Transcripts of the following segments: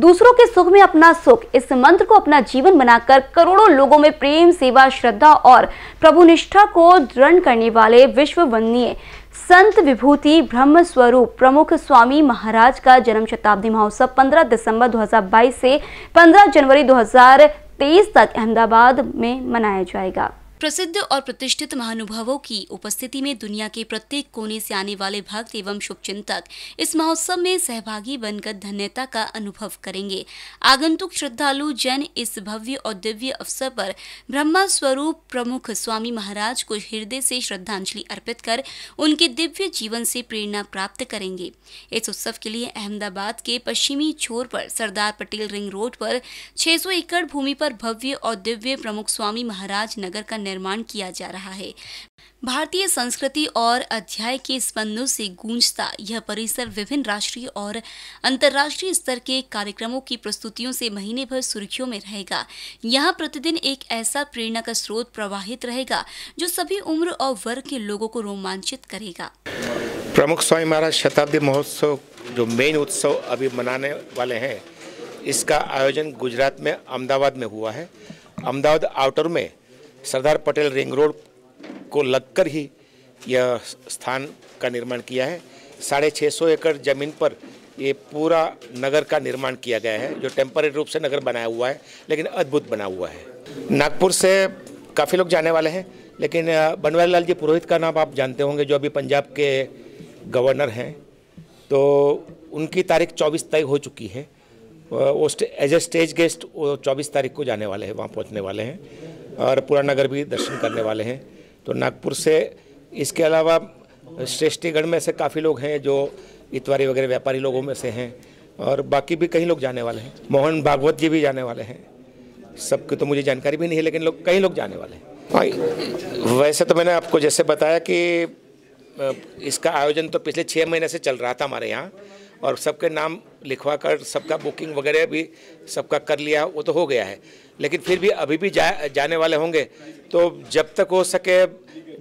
दूसरों के सुख में अपना सुख इस मंत्र को अपना जीवन बनाकर करोड़ों लोगों में प्रेम सेवा श्रद्धा और प्रभु निष्ठा को दृढ़ करने वाले विश्व वंदनीय संत विभूति ब्रह्म स्वरूप प्रमुख स्वामी महाराज का जन्म शताब्दी महोत्सव 15 दिसंबर 2022 से 15 जनवरी 2023 तक अहमदाबाद में मनाया जाएगा प्रसिद्ध और प्रतिष्ठित महानुभावों की उपस्थिति में दुनिया के प्रत्येक कोने से आने वाले भक्त एवं शुभचिंतक इस महोत्सव में सहभागी बनकर धन्यता का अनुभव करेंगे आगंतुक श्रद्धालु जन इस भव्य और दिव्य अवसर पर ब्रह्मा स्वरूप प्रमुख स्वामी महाराज को हृदय से श्रद्धांजलि अर्पित कर उनके दिव्य जीवन से प्रेरणा प्राप्त करेंगे इस उत्सव के लिए अहमदाबाद के पश्चिमी छोर पर सरदार पटेल रिंग रोड पर छह एकड़ भूमि पर भव्य और दिव्य प्रमुख स्वामी महाराज नगर का निर्माण किया जा रहा है भारतीय संस्कृति और अध्याय के स्पंदों से गूंजता यह परिसर विभिन्न राष्ट्रीय और अंतर्राष्ट्रीय स्तर के कार्यक्रमों की प्रस्तुतियों से महीने भर सुर्खियों में रहेगा यहाँ प्रतिदिन एक ऐसा प्रेरणा का स्रोत प्रवाहित रहेगा जो सभी उम्र और वर्ग के लोगों को रोमांचित करेगा प्रमुख स्वामी महाराज शताब्दी महोत्सव जो मेन उत्सव अभी मनाने वाले हैं इसका आयोजन गुजरात में अहमदाबाद में हुआ है अहमदाबाद आउटर में सरदार पटेल रिंग रोड को लगकर ही यह स्थान का निर्माण किया है साढ़े छः सौ एकड़ जमीन पर ये पूरा नगर का निर्माण किया गया है जो टेम्पररी रूप से नगर बनाया हुआ है लेकिन अद्भुत बना हुआ है नागपुर से काफ़ी लोग जाने वाले हैं लेकिन बनवारी लाल जी पुरोहित का नाम आप जानते होंगे जो अभी पंजाब के गवर्नर हैं तो उनकी तारीख 24 तय हो चुकी है वो एज ए स्टेज गेस्ट वो 24 तारीख को जाने वाले हैं वहाँ पहुँचने वाले हैं और पूरा नगर भी दर्शन करने वाले हैं तो नागपुर से इसके अलावा श्रेष्ठीगढ़ में से काफ़ी लोग हैं जो इतवारी वगैरह व्यापारी लोगों में से हैं और बाकी भी कई लोग जाने वाले हैं मोहन भागवत जी भी जाने वाले हैं सबकी तो मुझे जानकारी भी नहीं है लेकिन लोग कई लोग जाने वाले हैं हाँ, वैसे तो मैंने आपको जैसे बताया कि इसका आयोजन तो पिछले छः महीने से चल रहा था हमारे यहाँ और सबके नाम लिखवा कर सबका बुकिंग वगैरह भी सबका कर लिया वो तो हो गया है लेकिन फिर भी अभी भी जा जाने वाले होंगे तो जब तक हो सके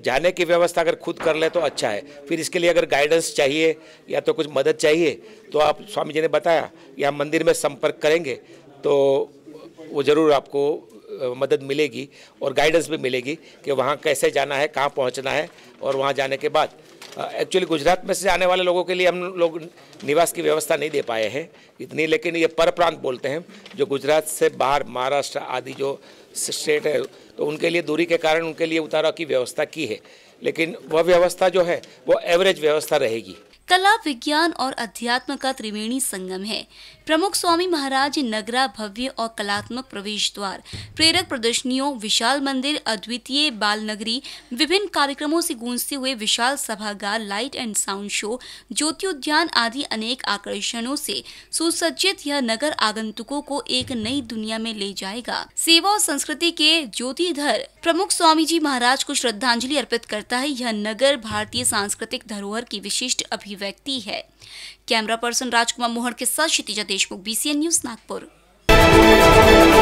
जाने की व्यवस्था अगर खुद कर ले तो अच्छा है फिर इसके लिए अगर गाइडेंस चाहिए या तो कुछ मदद चाहिए तो आप स्वामी जी ने बताया या मंदिर में संपर्क करेंगे तो वो ज़रूर आपको मदद मिलेगी और गाइडेंस भी मिलेगी कि वहाँ कैसे जाना है कहाँ पहुँचना है और वहाँ जाने के बाद एक्चुअली गुजरात में से आने वाले लोगों के लिए हम लोग निवास की व्यवस्था नहीं दे पाए हैं इतनी लेकिन ये पर प्रांत बोलते हैं जो गुजरात से बाहर महाराष्ट्र आदि जो स्टेट है तो उनके लिए दूरी के कारण उनके लिए उतारा की व्यवस्था की है लेकिन वह व्यवस्था जो है वो एवरेज व्यवस्था रहेगी कला विज्ञान और अध्यात्म का त्रिवेणी संगम है प्रमुख स्वामी महाराज नगरा भव्य और कलात्मक प्रवेश द्वार प्रेरक प्रदर्शनियों विशाल मंदिर अद्वितीय बाल नगरी विभिन्न कार्यक्रमों से गूंजते हुए विशाल सभागार light and sound show Jyoti Udyan आदि अनेक आकर्षणों से सुसज्जित यह नगर आगंतुकों को एक नई दुनिया में ले जाएगा सेवा और संस्कृति के ज्योतिधर प्रमुख स्वामी जी महाराज को श्रद्धांजलि अर्पित करता है यह नगर भारतीय सांस्कृतिक धरोहर की विशिष्ट अभिव्यक्ति है कैमरा पर्सन राजकुमार मोहन के साथ क्षितिजा देशमुख बीसीएन न्यूज नागपुर